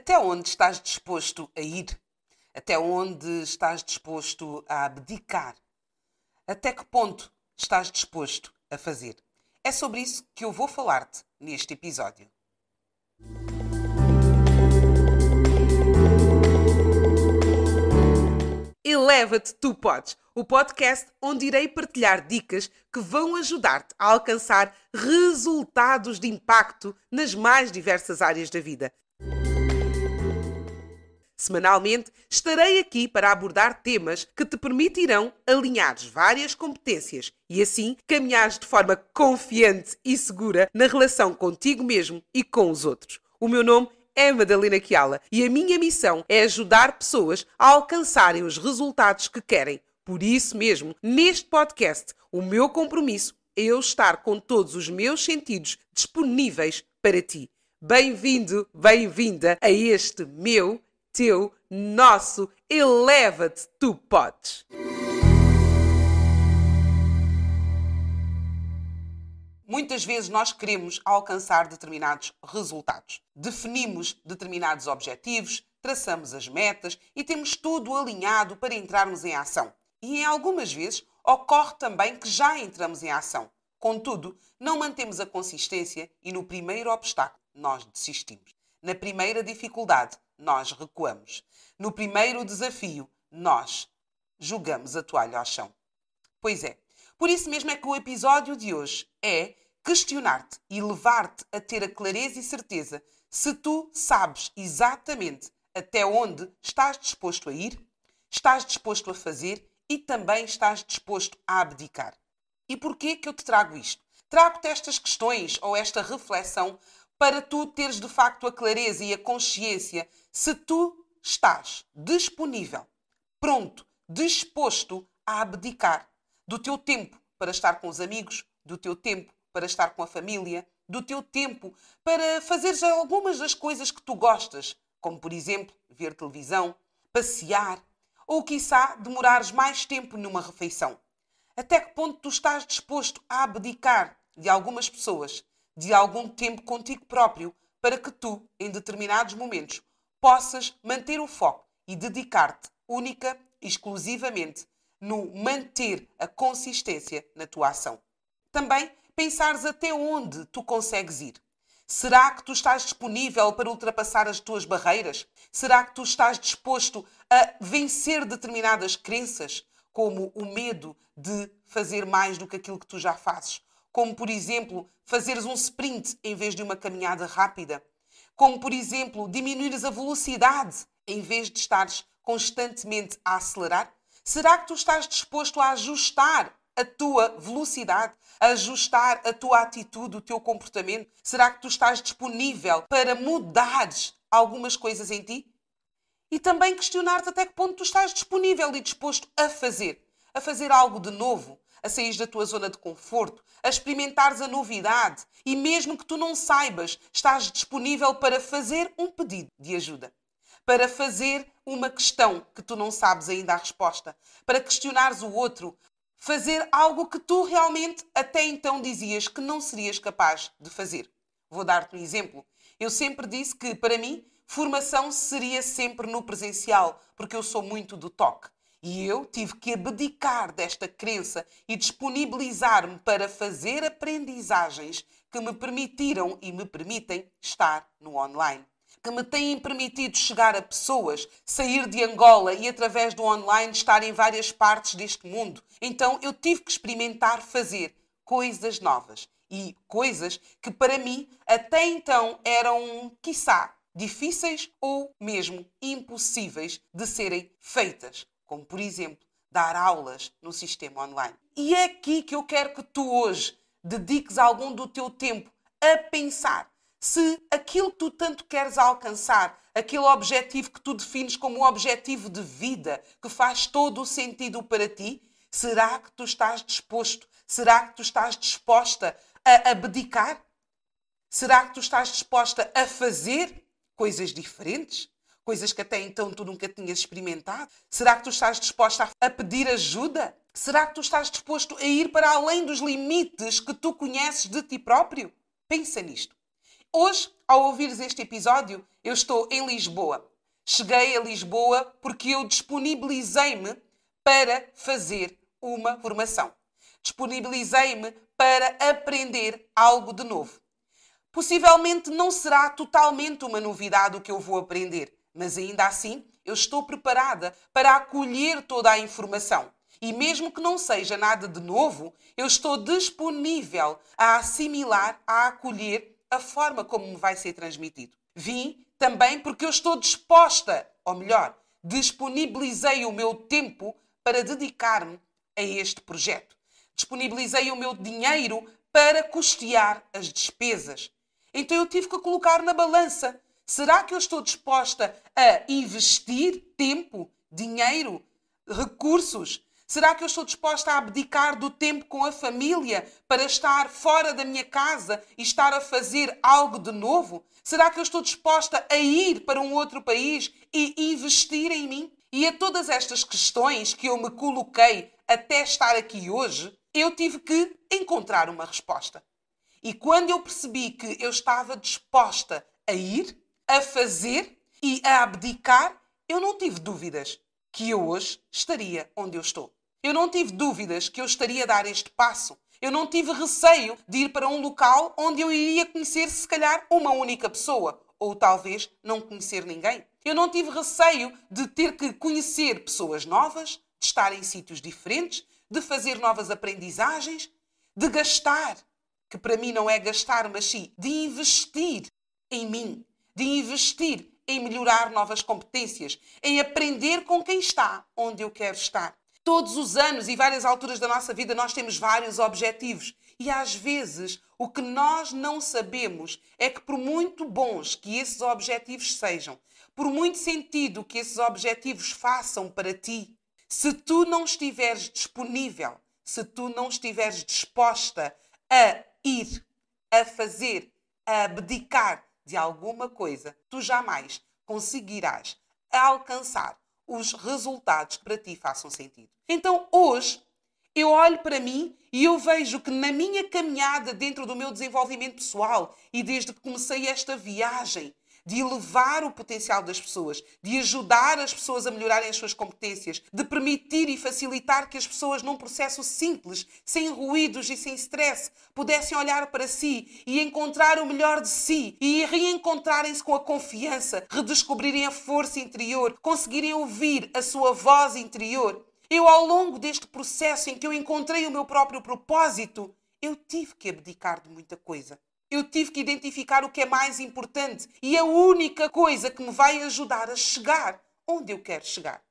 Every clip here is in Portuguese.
Até onde estás disposto a ir? Até onde estás disposto a abdicar? Até que ponto estás disposto a fazer? É sobre isso que eu vou falar-te neste episódio. Eleva-te, tu podes! O podcast onde irei partilhar dicas que vão ajudar-te a alcançar resultados de impacto nas mais diversas áreas da vida Semanalmente estarei aqui para abordar temas que te permitirão alinhar várias competências e assim caminhares de forma confiante e segura na relação contigo mesmo e com os outros. O meu nome é Madalena Kiala e a minha missão é ajudar pessoas a alcançarem os resultados que querem. Por isso mesmo, neste podcast, o meu compromisso é eu estar com todos os meus sentidos disponíveis para ti. Bem-vindo, bem-vinda a este meu teu, nosso, eleva-te, tu podes! Muitas vezes nós queremos alcançar determinados resultados. Definimos determinados objetivos, traçamos as metas e temos tudo alinhado para entrarmos em ação. E em algumas vezes ocorre também que já entramos em ação. Contudo, não mantemos a consistência e no primeiro obstáculo nós desistimos. Na primeira dificuldade, nós recuamos. No primeiro desafio, nós jogamos a toalha ao chão. Pois é. Por isso mesmo é que o episódio de hoje é questionar-te e levar-te a ter a clareza e certeza se tu sabes exatamente até onde estás disposto a ir, estás disposto a fazer e também estás disposto a abdicar. E porquê que eu te trago isto? Trago-te estas questões ou esta reflexão para tu teres de facto a clareza e a consciência se tu estás disponível, pronto, disposto a abdicar do teu tempo para estar com os amigos, do teu tempo para estar com a família, do teu tempo para fazeres algumas das coisas que tu gostas, como por exemplo ver televisão, passear ou quiçá demorares mais tempo numa refeição. Até que ponto tu estás disposto a abdicar de algumas pessoas de algum tempo contigo próprio para que tu, em determinados momentos, possas manter o foco e dedicar-te única e exclusivamente no manter a consistência na tua ação. Também pensares até onde tu consegues ir. Será que tu estás disponível para ultrapassar as tuas barreiras? Será que tu estás disposto a vencer determinadas crenças, como o medo de fazer mais do que aquilo que tu já fazes, como por exemplo fazeres um sprint em vez de uma caminhada rápida, como por exemplo diminuires a velocidade em vez de estares constantemente a acelerar? Será que tu estás disposto a ajustar a tua velocidade, a ajustar a tua atitude, o teu comportamento? Será que tu estás disponível para mudares algumas coisas em ti? E também questionar-te até que ponto tu estás disponível e disposto a fazer, a fazer algo de novo, a sair da tua zona de conforto, a experimentares a novidade e, mesmo que tu não saibas, estás disponível para fazer um pedido de ajuda, para fazer uma questão que tu não sabes ainda a resposta, para questionares o outro, fazer algo que tu realmente até então dizias que não serias capaz de fazer. Vou dar-te um exemplo. Eu sempre disse que, para mim, formação seria sempre no presencial, porque eu sou muito do toque. E eu tive que abdicar desta crença e disponibilizar-me para fazer aprendizagens que me permitiram e me permitem estar no online. Que me têm permitido chegar a pessoas, sair de Angola e, através do online, estar em várias partes deste mundo. Então eu tive que experimentar fazer coisas novas e coisas que, para mim, até então eram, quiçá, difíceis ou mesmo impossíveis de serem feitas como por exemplo dar aulas no sistema online. E é aqui que eu quero que tu hoje dediques algum do teu tempo a pensar se aquilo que tu tanto queres alcançar, aquele objetivo que tu defines como um objetivo de vida, que faz todo o sentido para ti, será que tu estás disposto? Será que tu estás disposta a abdicar? Será que tu estás disposta a fazer coisas diferentes? coisas que até então tu nunca tinhas experimentado? Será que tu estás disposta a pedir ajuda? Será que tu estás disposto a ir para além dos limites que tu conheces de ti próprio? Pensa nisto. Hoje, ao ouvires este episódio, eu estou em Lisboa. Cheguei a Lisboa porque eu disponibilizei-me para fazer uma formação. Disponibilizei-me para aprender algo de novo. Possivelmente não será totalmente uma novidade o que eu vou aprender, mas ainda assim, eu estou preparada para acolher toda a informação. E mesmo que não seja nada de novo, eu estou disponível a assimilar, a acolher a forma como me vai ser transmitido. Vim também porque eu estou disposta, ou melhor, disponibilizei o meu tempo para dedicar-me a este projeto. Disponibilizei o meu dinheiro para custear as despesas. Então eu tive que colocar na balança Será que eu estou disposta a investir tempo, dinheiro, recursos? Será que eu estou disposta a abdicar do tempo com a família para estar fora da minha casa e estar a fazer algo de novo? Será que eu estou disposta a ir para um outro país e investir em mim? E a todas estas questões que eu me coloquei até estar aqui hoje, eu tive que encontrar uma resposta. E quando eu percebi que eu estava disposta a ir, a fazer e a abdicar, eu não tive dúvidas que eu hoje estaria onde eu estou. Eu não tive dúvidas que eu estaria a dar este passo. Eu não tive receio de ir para um local onde eu iria conhecer, se calhar, uma única pessoa, ou talvez não conhecer ninguém. Eu não tive receio de ter que conhecer pessoas novas, de estar em sítios diferentes, de fazer novas aprendizagens, de gastar, que para mim não é gastar, mas sim de investir em mim, de investir em melhorar novas competências, em aprender com quem está onde eu quero estar. Todos os anos e várias alturas da nossa vida nós temos vários objetivos e às vezes o que nós não sabemos é que por muito bons que esses objetivos sejam, por muito sentido que esses objetivos façam para ti, se tu não estiveres disponível, se tu não estiveres disposta a ir, a fazer, a abdicar de alguma coisa, tu jamais conseguirás alcançar os resultados que para ti façam sentido. Então, hoje, eu olho para mim e eu vejo que na minha caminhada dentro do meu desenvolvimento pessoal e desde que comecei esta viagem de elevar o potencial das pessoas, de ajudar as pessoas a melhorarem as suas competências, de permitir e facilitar que as pessoas, num processo simples, sem ruídos e sem stress, pudessem olhar para si e encontrar o melhor de si e reencontrarem-se com a confiança, redescobrirem a força interior, conseguirem ouvir a sua voz interior. Eu, ao longo deste processo em que eu encontrei o meu próprio propósito, eu tive que abdicar de muita coisa eu tive que identificar o que é mais importante e a única coisa que me vai ajudar a chegar onde eu quero chegar.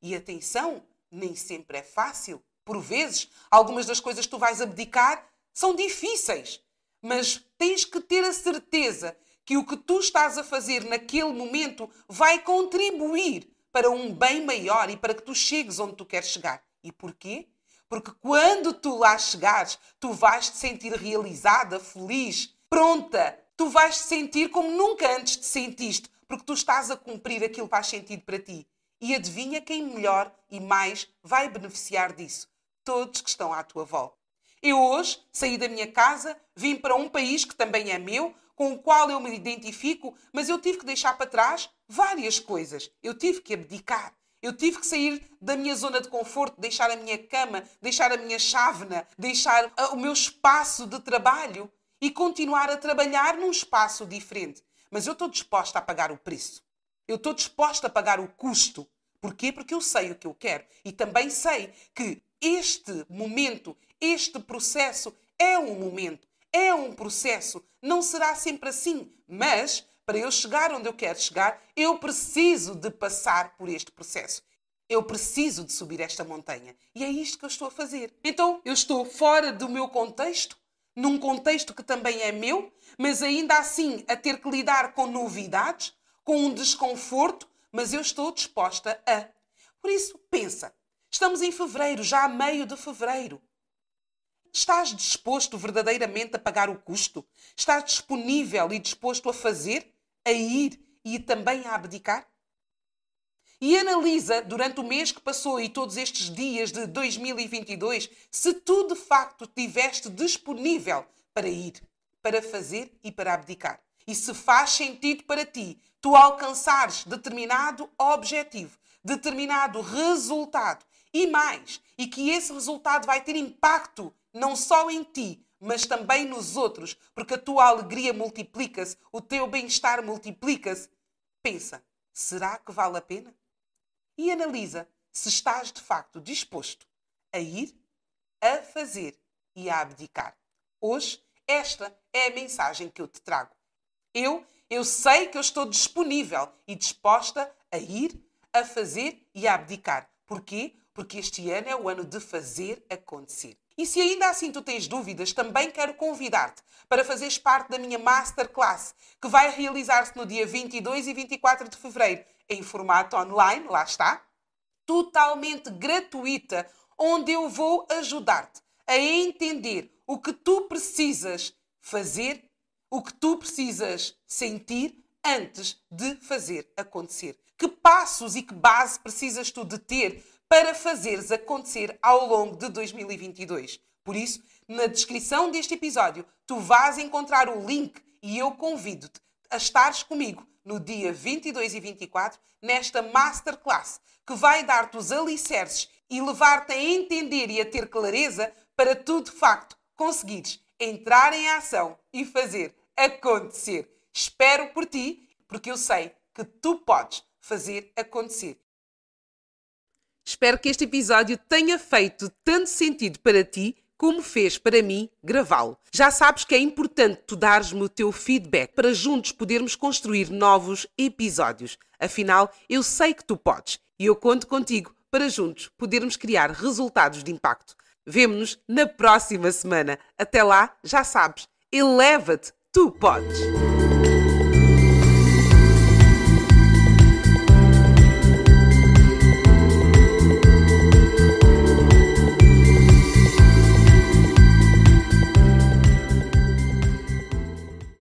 E atenção, nem sempre é fácil. Por vezes, algumas das coisas que tu vais abdicar são difíceis, mas tens que ter a certeza que o que tu estás a fazer naquele momento vai contribuir para um bem maior e para que tu chegues onde tu queres chegar. E porquê? Porque quando tu lá chegares, tu vais te sentir realizada, feliz, pronta. Tu vais te sentir como nunca antes te sentiste, porque tu estás a cumprir aquilo que faz sentido para ti. E adivinha quem melhor e mais vai beneficiar disso? Todos que estão à tua volta. Eu hoje saí da minha casa, vim para um país que também é meu, com o qual eu me identifico, mas eu tive que deixar para trás várias coisas. Eu tive que abdicar. Eu tive que sair da minha zona de conforto, deixar a minha cama, deixar a minha chávena, deixar ah, o meu espaço de trabalho e continuar a trabalhar num espaço diferente. Mas eu estou disposta a pagar o preço. Eu estou disposta a pagar o custo. Porquê? Porque eu sei o que eu quero. E também sei que este momento, este processo, é um momento, é um processo. Não será sempre assim. Mas, para eu chegar onde eu quero chegar, eu preciso de passar por este processo. Eu preciso de subir esta montanha. E é isto que eu estou a fazer. Então, eu estou fora do meu contexto num contexto que também é meu, mas ainda assim a ter que lidar com novidades, com um desconforto, mas eu estou disposta a. Por isso, pensa. Estamos em fevereiro, já a meio de fevereiro. Estás disposto verdadeiramente a pagar o custo? Estás disponível e disposto a fazer, a ir e também a abdicar? e analisa durante o mês que passou e todos estes dias de 2022 se tu de facto tiveste disponível para ir, para fazer e para abdicar. E se faz sentido para ti tu alcançares determinado objetivo, determinado resultado e mais, e que esse resultado vai ter impacto não só em ti, mas também nos outros, porque a tua alegria multiplica-se, o teu bem-estar multiplica-se. Pensa, será que vale a pena? e analisa se estás de facto disposto a ir, a fazer e a abdicar. Hoje, esta é a mensagem que eu te trago. Eu, eu sei que eu estou disponível e disposta a ir, a fazer e a abdicar. Porquê? Porque este ano é o ano de fazer acontecer. E se ainda assim tu tens dúvidas, também quero convidar-te para fazeres parte da minha Masterclass, que vai realizar-se no dia 22 e 24 de fevereiro em formato online, lá está, totalmente gratuita, onde eu vou ajudar-te a entender o que tu precisas fazer, o que tu precisas sentir antes de fazer acontecer. Que passos e que base precisas tu de ter para fazeres acontecer ao longo de 2022? Por isso, na descrição deste episódio, tu vais encontrar o link e eu convido-te a estares comigo no dia 22 e 24 nesta masterclass que vai dar-te os alicerces e levar-te a entender e a ter clareza para tu de facto conseguires entrar em ação e fazer acontecer. Espero por ti, porque eu sei que tu podes fazer acontecer. Espero que este episódio tenha feito tanto sentido para ti como fez para mim gravá-lo. Já sabes que é importante tu dares-me o teu feedback para juntos podermos construir novos episódios. Afinal, eu sei que tu podes e eu conto contigo para juntos podermos criar resultados de impacto. Vemo-nos na próxima semana. Até lá, já sabes, eleva-te, tu podes!